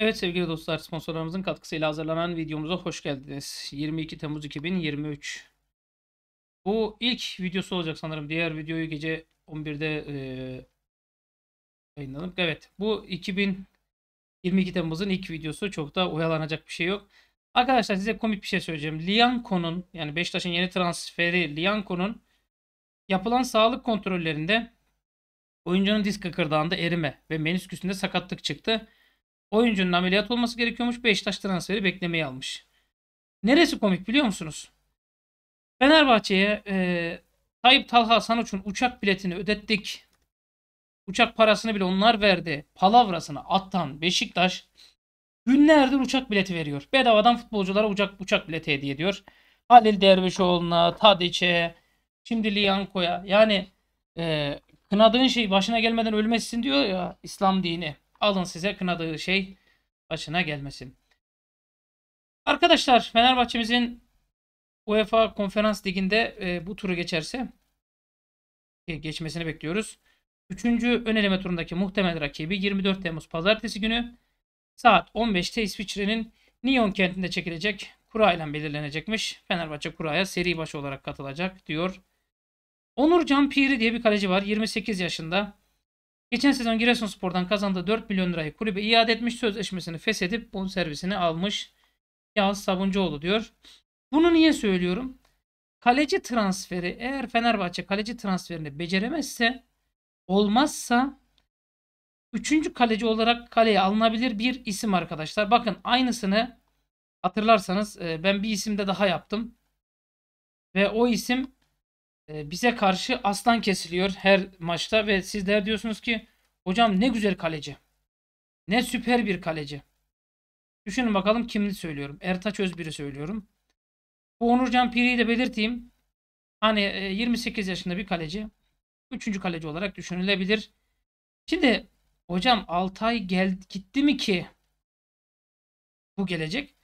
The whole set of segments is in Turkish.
Evet sevgili dostlar sponsorlarımızın katkısıyla hazırlanan videomuza hoş geldiniz. 22 Temmuz 2023. Bu ilk videosu olacak sanırım. Diğer videoyu gece 11'de e, yayınlanıp evet bu 2022 Temmuz'un ilk videosu çok da oyalanacak bir şey yok. Arkadaşlar size komik bir şey söyleyeceğim. Lianco'nun yani Beşiktaş'ın yeni transferi Lianco'nun yapılan sağlık kontrollerinde oyuncunun disk kıkırdağında erime ve menisküsünde sakatlık çıktı. Oyuncunun ameliyat olması gerekiyormuş. Beşiktaş transferi beklemeye almış. Neresi komik biliyor musunuz? Fenerbahçe'ye e, Tayyip Talha Sanuç'un uçak biletini ödettik. Uçak parasını bile onlar verdi. Palavrasını attan Beşiktaş günlerdir uçak bileti veriyor. Bedavadan futbolculara uçak, uçak bileti hediye ediyor. Halil Dervişoğlu'na, Tadiç'e, şimdi Lianko'ya. Yani e, kınadığın şey başına gelmeden ölmezsin diyor ya İslam dini. Alın size kınadığı şey başına gelmesin. Arkadaşlar Fenerbahçe'mizin UEFA Konferans Ligi'nde e, bu turu geçerse e, geçmesini bekliyoruz. Üçüncü ön eleme turundaki muhtemel rakibi 24 Temmuz Pazartesi günü saat 15'te İsviçre'nin Nyon kentinde çekilecek kura ile belirlenecekmiş. Fenerbahçe kuraya seri başı olarak katılacak diyor. Onur Can Piri diye bir kaleci var. 28 yaşında. Geçen sezon Giresunspor'dan kazandığı 4 milyon lirayı kulübe iade etmiş sözleşmesini feshedip servisini almış Yağız Sabuncuoğlu diyor. Bunu niye söylüyorum? Kaleci transferi eğer Fenerbahçe kaleci transferini beceremezse olmazsa üçüncü kaleci olarak kaleye alınabilir bir isim arkadaşlar. Bakın aynısını hatırlarsanız e, ben bir isimde daha yaptım. Ve o isim ee, bize karşı aslan kesiliyor her maçta ve sizler diyorsunuz ki hocam ne güzel kaleci. Ne süper bir kaleci. Düşünün bakalım kimli söylüyorum. Ertaç Özbir'i söylüyorum. Bu Onurcan Piri'yi de belirteyim. Hani 28 e, yaşında bir kaleci. Üçüncü kaleci olarak düşünülebilir. Şimdi hocam Altay gel, gitti mi ki bu gelecek?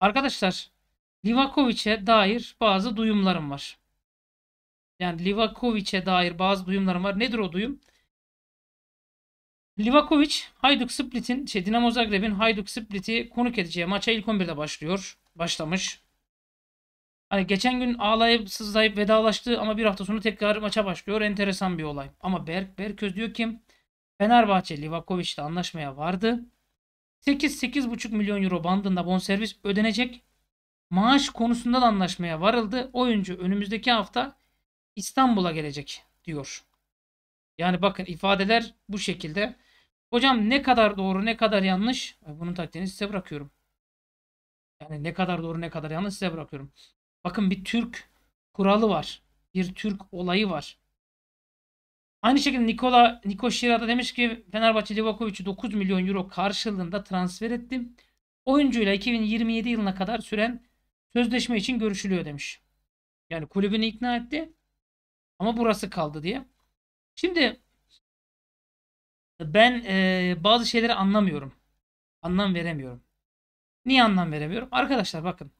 Arkadaşlar Livakovic'e dair bazı duyumlarım var. Yani Livakovic'e dair bazı duyumlarım var. Nedir o duyum? Livakovic, Hayduk Split'in, şey Dinamo Zagreb'in Hayduk Split'i konuk edeceği maça ilk 11'de başlıyor. Başlamış. Hani geçen gün ağlayıp sızlayıp vedalaştı ama bir hafta sonra tekrar maça başlıyor. Enteresan bir olay. Ama Berk Berköz diyor ki Fenerbahçe Livakovic'le anlaşmaya vardı. 8-8,5 milyon euro bandında bonservis ödenecek. Maaş konusunda da anlaşmaya varıldı. Oyuncu önümüzdeki hafta İstanbul'a gelecek diyor. Yani bakın ifadeler bu şekilde. Hocam ne kadar doğru ne kadar yanlış bunun takdirini size bırakıyorum. Yani ne kadar doğru ne kadar yanlış size bırakıyorum. Bakın bir Türk kuralı var. Bir Türk olayı var. Aynı şekilde Nikola Niko Şirada demiş ki Fenerbahçe Livakovic'i 9 milyon euro karşılığında transfer ettim. Oyuncuyla 2027 yılına kadar süren sözleşme için görüşülüyor demiş. Yani kulübünü ikna etti. Ama burası kaldı diye. Şimdi ben e, bazı şeyleri anlamıyorum. Anlam veremiyorum. Niye anlam veremiyorum? Arkadaşlar bakın.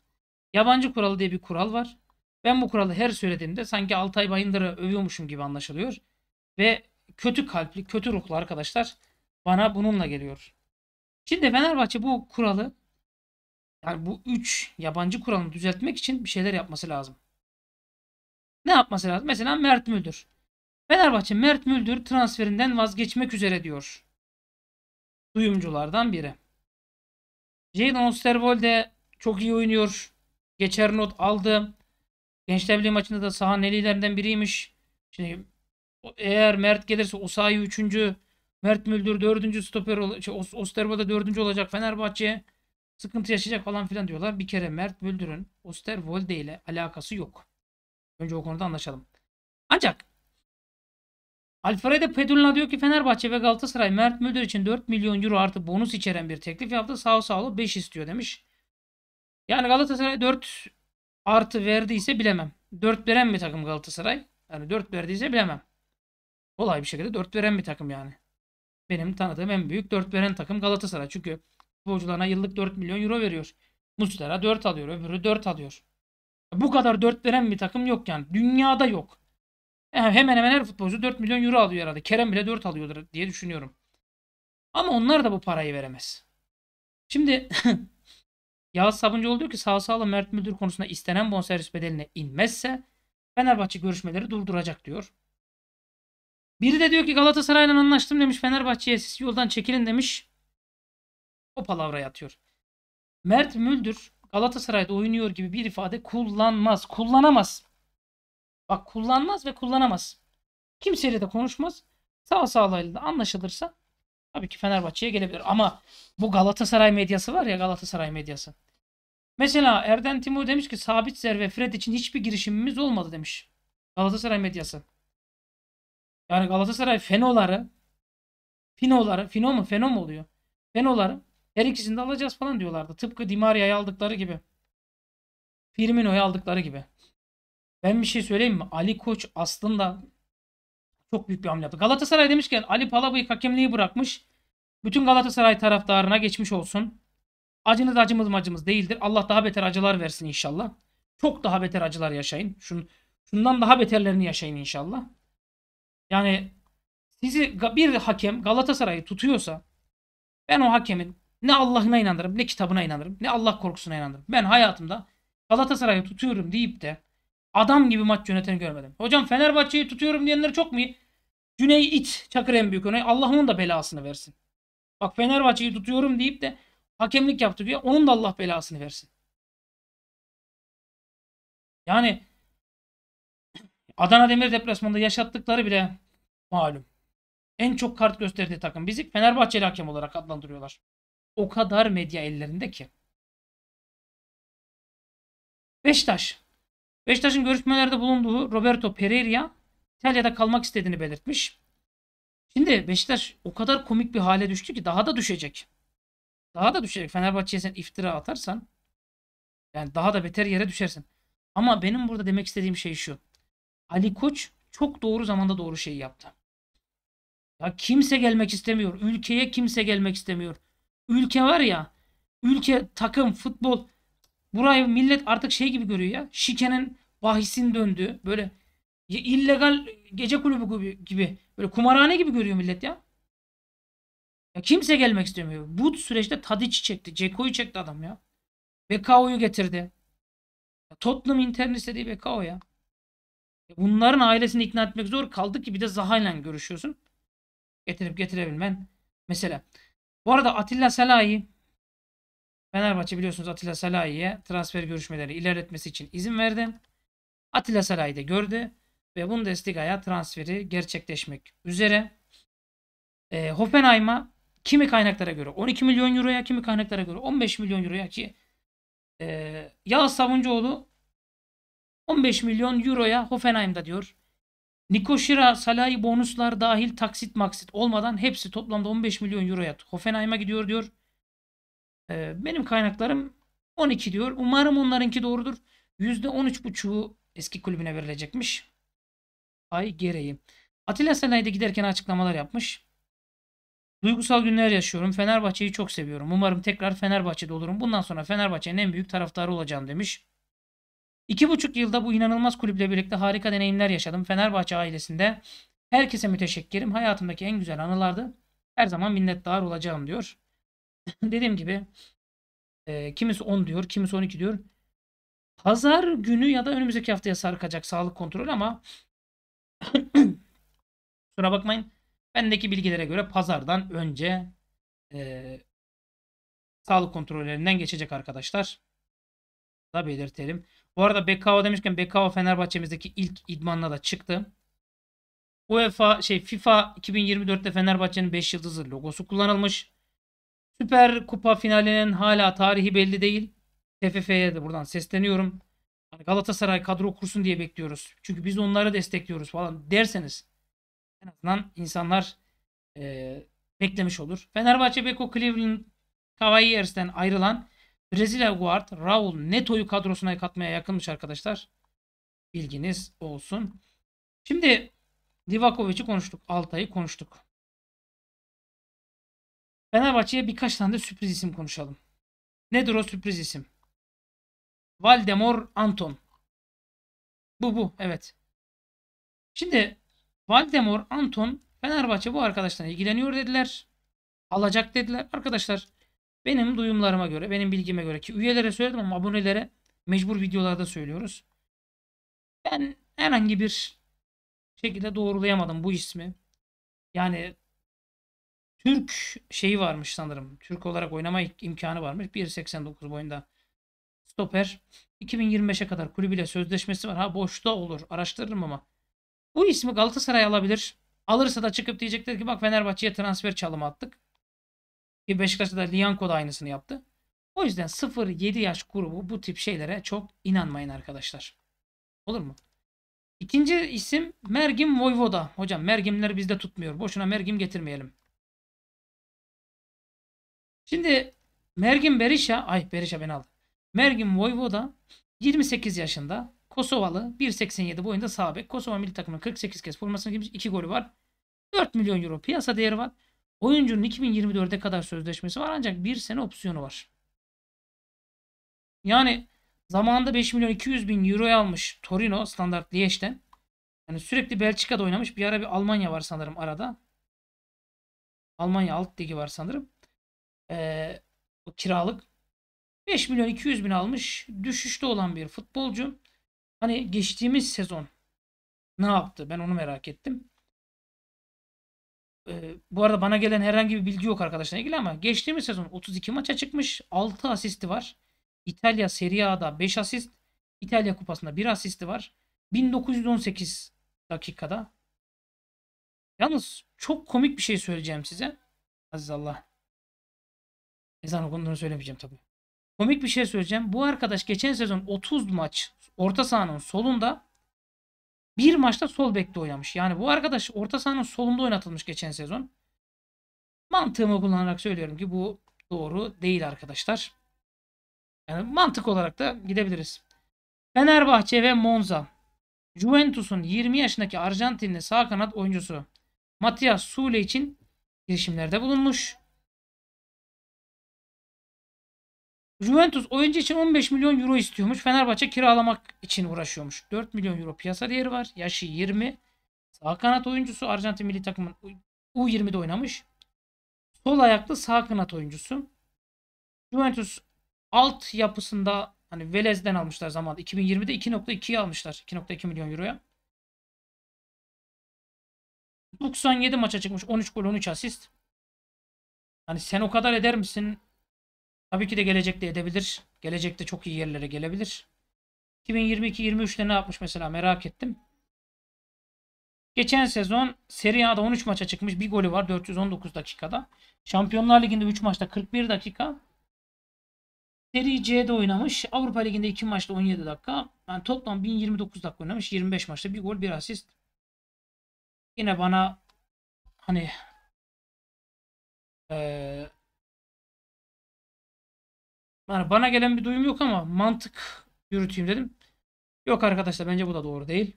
Yabancı kuralı diye bir kural var. Ben bu kuralı her söylediğimde sanki Altay Bayındır'ı övüyormuşum gibi anlaşılıyor. Ve kötü kalpli, kötü ruhlu arkadaşlar bana bununla geliyor. Şimdi Fenerbahçe bu kuralı yani bu 3 yabancı kuralını düzeltmek için bir şeyler yapması lazım ne yapması lazım? Mesela Mert Müldür. Fenerbahçe Mert Müldür transferinden vazgeçmek üzere diyor. Duyumculardan biri. Jadon Osterwolde çok iyi oynuyor. Geçer not aldı. Gençler Birliği maçında da sahanın liderlerinden biriymiş. Şimdi şey, eğer Mert gelirse Osayi 3. Mert Müldür 4. stoper şey, Osterwolde 4. olacak Fenerbahçe. Sıkıntı yaşayacak falan filan diyorlar. Bir kere Mert Müldür'ün Osterwolde ile alakası yok. Önce o konuda anlaşalım. Ancak Alfredo Pedulina diyor ki Fenerbahçe ve Galatasaray Mert Müldür için 4 milyon euro artı bonus içeren bir teklif yaptı. Sağ Sao Paulo 5 istiyor demiş. Yani Galatasaray 4 artı verdiyse bilemem. 4 veren bir takım Galatasaray. Yani 4 verdiyse bilemem. Olay bir şekilde 4 veren bir takım yani. Benim tanıdığım en büyük 4 veren takım Galatasaray. Çünkü futbolcularına yıllık 4 milyon euro veriyor. Muslera 4 alıyor. Öbürü 4 alıyor. Bu kadar 4 veren bir takım yok yani. Dünyada yok. Yani hemen hemen her futbolcu 4 milyon euro alıyor herhalde. Kerem bile 4 alıyordur diye düşünüyorum. Ama onlar da bu parayı veremez. Şimdi Yağız Sabuncuoğlu diyor ki sağ sağla Mert Müldür konusunda istenen bonservis bedeline inmezse Fenerbahçe görüşmeleri durduracak diyor. Biri de diyor ki Galatasaray'la anlaştım demiş. Fenerbahçe'ye siz yoldan çekilin demiş. O palavraya yatıyor. Mert Müldür Galatasaray'da oynuyor gibi bir ifade kullanmaz. Kullanamaz. Bak kullanmaz ve kullanamaz. Kimseyle de konuşmaz. Sağ sağlayla da anlaşılırsa tabii ki Fenerbahçe'ye gelebilir. Ama bu Galatasaray medyası var ya Galatasaray medyası. Mesela Erden Timur demiş ki Sabitzer ve Fred için hiçbir girişimimiz olmadı demiş. Galatasaray medyası. Yani Galatasaray fenoları Finoları, Fino mu? fenom oluyor? Fenoları her ikisini de alacağız falan diyorlardı. Tıpkı Di aldıkları gibi. Firmino'yu aldıkları gibi. Ben bir şey söyleyeyim mi? Ali Koç aslında çok büyük bir hamle yaptı. Galatasaray demişken Ali Palabıyık hakemliği bırakmış. Bütün Galatasaray taraftarına geçmiş olsun. Acınız acımız acımız değildir. Allah daha beter acılar versin inşallah. Çok daha beter acılar yaşayın. Şun, şundan daha beterlerini yaşayın inşallah. Yani sizi bir hakem Galatasaray'ı tutuyorsa ben o hakemin ne Allah'ına inanırım ne kitabına inanırım ne Allah korkusuna inanırım. Ben hayatımda Galatasaray'ı tutuyorum deyip de adam gibi maç yöneteni görmedim. Hocam Fenerbahçe'yi tutuyorum diyenler çok mu iyi? Güney iç Çakır en büyük örneği. Allah onun da belasını versin. Bak Fenerbahçe'yi tutuyorum deyip de hakemlik yaptı diye onun da Allah belasını versin. Yani Adana Demir deplasmanında yaşattıkları bile malum. En çok kart gösterdiği takım bizi Fenerbahçeli hakem olarak adlandırıyorlar o kadar medya ellerinde ki. Beştaş, Beştaş'ın görüşmelerde bulunduğu Roberto Pereira İtalya'da kalmak istediğini belirtmiş. Şimdi Beşiktaş o kadar komik bir hale düştü ki daha da düşecek. Daha da düşecek. Fenerbahçe'ye sen iftira atarsan yani daha da beter yere düşersin. Ama benim burada demek istediğim şey şu. Ali Koç çok doğru zamanda doğru şeyi yaptı. Ya kimse gelmek istemiyor. Ülkeye kimse gelmek istemiyor ülke var ya ülke takım futbol burayı millet artık şey gibi görüyor ya şikenin bahisin döndü böyle illegal gece kulübü gibi böyle kumarhane gibi görüyor millet ya. Ya kimse gelmek istemiyor. Bu süreçte Tadiç'i çekti. Ceko'yu çekti adam ya. Bekao'yu getirdi. Ya Tottenham Inter'in istediği Bekao ya. ya. Bunların ailesini ikna etmek zor. Kaldı ki bir de Zaha'yla görüşüyorsun. Getirip getirebilmen. Mesela bu arada Atilla Salahi Fenerbahçe biliyorsunuz Atilla Salahi'ye transfer görüşmeleri ilerletmesi için izin verdi. Atilla Salahi de gördü ve Bundesliga'ya transferi gerçekleşmek üzere. E, Hoffenheim'a kimi kaynaklara göre 12 milyon euroya kimi kaynaklara göre 15 milyon euroya ki e, Yağız Savuncuoğlu 15 milyon euroya Hoffenheim'da diyor. Nikoshira, Salah'ı bonuslar dahil taksit maksit olmadan hepsi toplamda 15 milyon euro yat. Hoffenheim'a gidiyor diyor. Ee, benim kaynaklarım 12 diyor. Umarım onlarınki doğrudur. %13.5'u eski kulübüne verilecekmiş. Ay gereği. Atilla Salah'ı giderken açıklamalar yapmış. Duygusal günler yaşıyorum. Fenerbahçe'yi çok seviyorum. Umarım tekrar Fenerbahçe'de olurum. Bundan sonra Fenerbahçe'nin en büyük taraftarı olacağım demiş. İki buçuk yılda bu inanılmaz kulüple birlikte harika deneyimler yaşadım. Fenerbahçe ailesinde herkese müteşekkirim. Hayatımdaki en güzel anılardı. Her zaman minnettar olacağım diyor. Dediğim gibi e, kimisi 10 diyor, kimisi 12 diyor. Pazar günü ya da önümüzdeki haftaya sarkacak sağlık kontrolü ama sonra bakmayın. Bendeki bilgilere göre pazardan önce e, sağlık kontrollerinden geçecek arkadaşlar. Da belirtelim. Bu arada Bekao demişken Bekao Fenerbahçe'mizdeki ilk idmanla da çıktı. UEFA şey FIFA 2024'te Fenerbahçe'nin 5 yıldızlı logosu kullanılmış. Süper Kupa finalinin hala tarihi belli değil. TFF'ye de buradan sesleniyorum. Galatasaray kadro kursun diye bekliyoruz. Çünkü biz onları destekliyoruz falan derseniz en azından insanlar e, beklemiş olur. Fenerbahçe Beko Cleveland Cavaliers'ten ayrılan Brezilya guard Raul Neto'yu kadrosuna katmaya yakınmış arkadaşlar. Bilginiz olsun. Şimdi Livakovic'i konuştuk. Altay'ı konuştuk. Fenerbahçe'ye birkaç tane de sürpriz isim konuşalım. Nedir o sürpriz isim? Valdemor Anton. Bu bu evet. Şimdi Valdemor Anton Fenerbahçe bu arkadaştan ilgileniyor dediler. Alacak dediler. Arkadaşlar benim duyumlarıma göre, benim bilgime göre ki üyelere söyledim ama abonelere mecbur videolarda söylüyoruz. Ben herhangi bir şekilde doğrulayamadım bu ismi. Yani Türk şeyi varmış sanırım. Türk olarak oynama imkanı varmış. 1.89 boyunda stoper. 2025'e kadar kulübüyle sözleşmesi var. Ha boşta olur. Araştırırım ama. Bu ismi Galatasaray alabilir. Alırsa da çıkıp diyecekler ki bak Fenerbahçe'ye transfer çalımı attık. Ki Beşiktaş'ta da Lianco da aynısını yaptı. O yüzden 0-7 yaş grubu bu tip şeylere çok inanmayın arkadaşlar. Olur mu? İkinci isim Mergim voivoda Hocam mergimleri bizde tutmuyor. Boşuna mergim getirmeyelim. Şimdi Mergim Berisha, ay Berisha beni aldı. Mergim Voyvoda 28 yaşında. Kosovalı 1.87 boyunda sağ Kosova milli takımının 48 kez formasını giymiş. 2 golü var. 4 milyon euro piyasa değeri var. Oyuncunun 2024'e kadar sözleşmesi var ancak bir sene opsiyonu var. Yani zamanında 5 milyon 200 bin euroya almış Torino standart Liege'den. Yani sürekli Belçika'da oynamış. Bir ara bir Almanya var sanırım arada. Almanya alt ligi var sanırım. Ee, o kiralık. 5 milyon 200 bin almış. Düşüşte olan bir futbolcu. Hani geçtiğimiz sezon ne yaptı? Ben onu merak ettim. Ee, bu arada bana gelen herhangi bir bilgi yok arkadaşlarla ilgili ama geçtiğimiz sezon 32 maça çıkmış. 6 asisti var. İtalya Serie A'da 5 asist. İtalya Kupası'nda 1 asisti var. 1918 dakikada. Yalnız çok komik bir şey söyleyeceğim size. Aziz Allah. Ezan okunduğunu söylemeyeceğim tabii. Komik bir şey söyleyeceğim. Bu arkadaş geçen sezon 30 maç orta sahanın solunda bir maçta sol bekte oynamış. Yani bu arkadaş orta sahanın solunda oynatılmış geçen sezon. Mantığımı kullanarak söylüyorum ki bu doğru değil arkadaşlar. Yani mantık olarak da gidebiliriz. Fenerbahçe ve Monza. Juventus'un 20 yaşındaki Arjantinli sağ kanat oyuncusu Matias Sule için girişimlerde bulunmuş. Juventus oyuncu için 15 milyon euro istiyormuş. Fenerbahçe kiralamak için uğraşıyormuş. 4 milyon euro piyasa değeri var. Yaşı 20. Sağ kanat oyuncusu Arjantin milli takımın U20'de oynamış. Sol ayaklı sağ kanat oyuncusu. Juventus alt yapısında hani Velez'den almışlar zamanında. 2020'de 2.2'ye almışlar. 2.2 milyon euroya. 97 maça çıkmış. 13 gol 13 asist. Hani sen o kadar eder misin? Tabii ki de gelecekte edebilir. Gelecekte çok iyi yerlere gelebilir. 2022-23'te ne yapmış mesela merak ettim. Geçen sezon Serie A'da 13 maça çıkmış. Bir golü var 419 dakikada. Şampiyonlar Ligi'nde 3 maçta 41 dakika. Serie C'de oynamış. Avrupa Ligi'nde 2 maçta 17 dakika. Yani toplam 1029 dakika oynamış. 25 maçta bir gol bir asist. Yine bana hani e, yani bana gelen bir duyum yok ama mantık yürüteyim dedim. Yok arkadaşlar bence bu da doğru değil.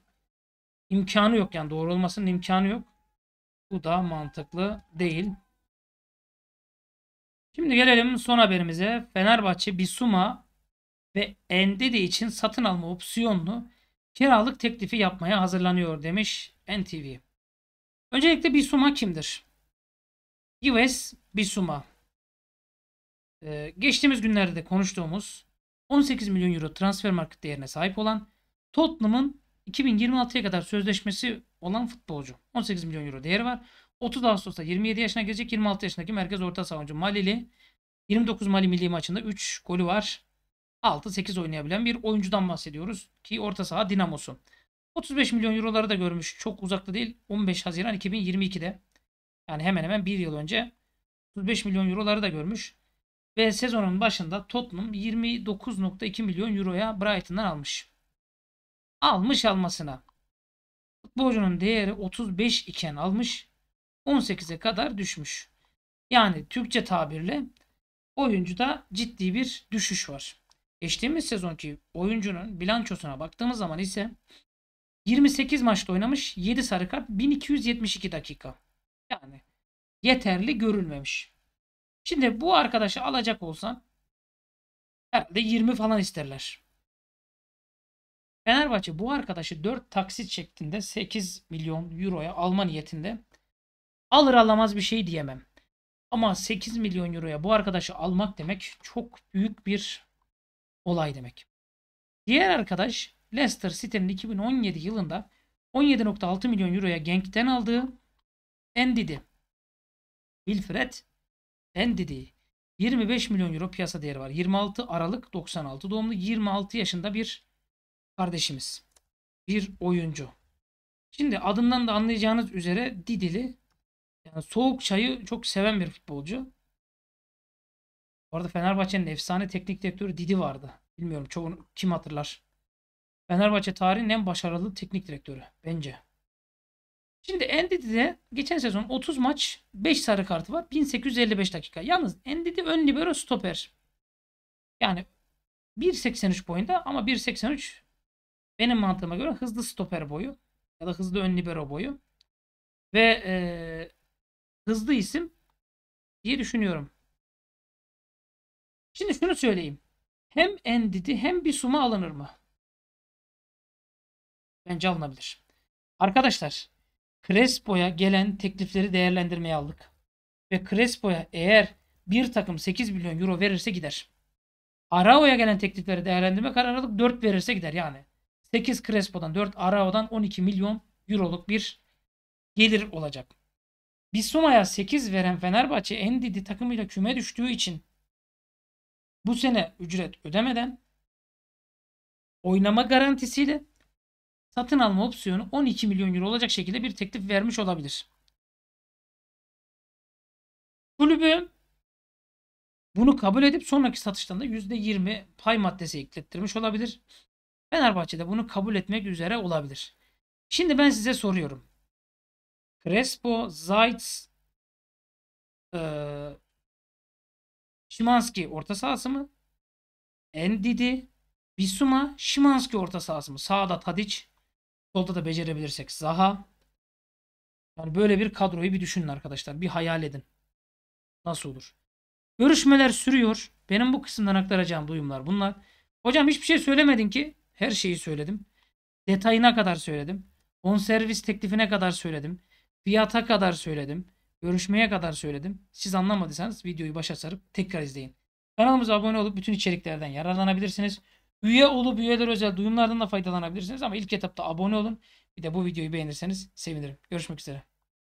İmkanı yok yani doğru olmasının imkanı yok. Bu da mantıklı değil. Şimdi gelelim son haberimize. Fenerbahçe Bisuma ve Endidi için satın alma opsiyonlu kiralık teklifi yapmaya hazırlanıyor demiş NTV. Öncelikle Bisuma kimdir? Yves Bisuma ee, geçtiğimiz günlerde de konuştuğumuz 18 milyon euro transfer market değerine sahip olan Tottenham'ın 2026'ya kadar sözleşmesi olan futbolcu. 18 milyon euro değeri var. 30 Ağustos'ta 27 yaşına gelecek 26 yaşındaki merkez orta savuncu Malili. 29 Mali milli maçında 3 golü var. 6-8 oynayabilen bir oyuncudan bahsediyoruz ki orta saha Dinamos'un 35 milyon euroları da görmüş. Çok uzakta değil. 15 Haziran 2022'de. Yani hemen hemen bir yıl önce 35 milyon euroları da görmüş. Ve sezonun başında Tottenham 29.2 milyon euroya Brighton'dan almış. Almış almasına. Futbolcunun değeri 35 iken almış. 18'e kadar düşmüş. Yani Türkçe tabirle oyuncuda ciddi bir düşüş var. Geçtiğimiz sezonki oyuncunun bilançosuna baktığımız zaman ise 28 maçta oynamış, 7 sarı kart, 1272 dakika. Yani yeterli görülmemiş. Şimdi bu arkadaşı alacak olsan herhalde 20 falan isterler. Fenerbahçe bu arkadaşı 4 taksit şeklinde 8 milyon euroya alma niyetinde alır alamaz bir şey diyemem. Ama 8 milyon euroya bu arkadaşı almak demek çok büyük bir olay demek. Diğer arkadaş Leicester City'nin 2017 yılında 17.6 milyon euroya Genk'ten aldığı Endidi. Wilfred en dediği 25 milyon euro piyasa değeri var. 26 Aralık 96 doğumlu 26 yaşında bir kardeşimiz. Bir oyuncu. Şimdi adından da anlayacağınız üzere Didili yani soğuk çayı çok seven bir futbolcu. Orada Fenerbahçe'nin efsane teknik direktörü Didi vardı. Bilmiyorum çoğunu kim hatırlar. Fenerbahçe tarihinin en başarılı teknik direktörü bence. Şimdi Endid'de geçen sezon 30 maç 5 sarı kartı var. 1855 dakika. Yalnız Endidi ön libero stoper. Yani 1.83 boyunda ama 1.83 benim mantığıma göre hızlı stoper boyu ya da hızlı ön libero boyu ve e, hızlı isim diye düşünüyorum. Şimdi şunu söyleyeyim. Hem Endidi hem bir suma alınır mı? Bence alınabilir. Arkadaşlar Crespo'ya gelen teklifleri değerlendirmeye aldık. Ve Crespo'ya eğer bir takım 8 milyon euro verirse gider. Arao'ya gelen teklifleri değerlendirme kararı aldık. 4 verirse gider yani. 8 Crespo'dan 4 Arao'dan 12 milyon euroluk bir gelir olacak. Bissouma'ya 8 veren Fenerbahçe Endidi takımıyla küme düştüğü için bu sene ücret ödemeden oynama garantisiyle satın alma opsiyonu 12 milyon euro olacak şekilde bir teklif vermiş olabilir. Kulübü bunu kabul edip sonraki satıştan da %20 pay maddesi eklettirmiş olabilir. Fenerbahçe de bunu kabul etmek üzere olabilir. Şimdi ben size soruyorum. Crespo, Zayt, e, Şimanski orta sahası mı? Endidi, Bisuma, Şimanski orta sahası mı? Sağda Tadic, Solda da becerebilirsek Zaha. Yani böyle bir kadroyu bir düşünün arkadaşlar. Bir hayal edin. Nasıl olur? Görüşmeler sürüyor. Benim bu kısımdan aktaracağım duyumlar bunlar. Hocam hiçbir şey söylemedin ki. Her şeyi söyledim. Detayına kadar söyledim. On servis teklifine kadar söyledim. Fiyata kadar söyledim. Görüşmeye kadar söyledim. Siz anlamadıysanız videoyu başa sarıp tekrar izleyin. Kanalımıza abone olup bütün içeriklerden yararlanabilirsiniz. Üye olup üyeler özel duyumlardan da faydalanabilirsiniz ama ilk etapta abone olun. Bir de bu videoyu beğenirseniz sevinirim. Görüşmek üzere.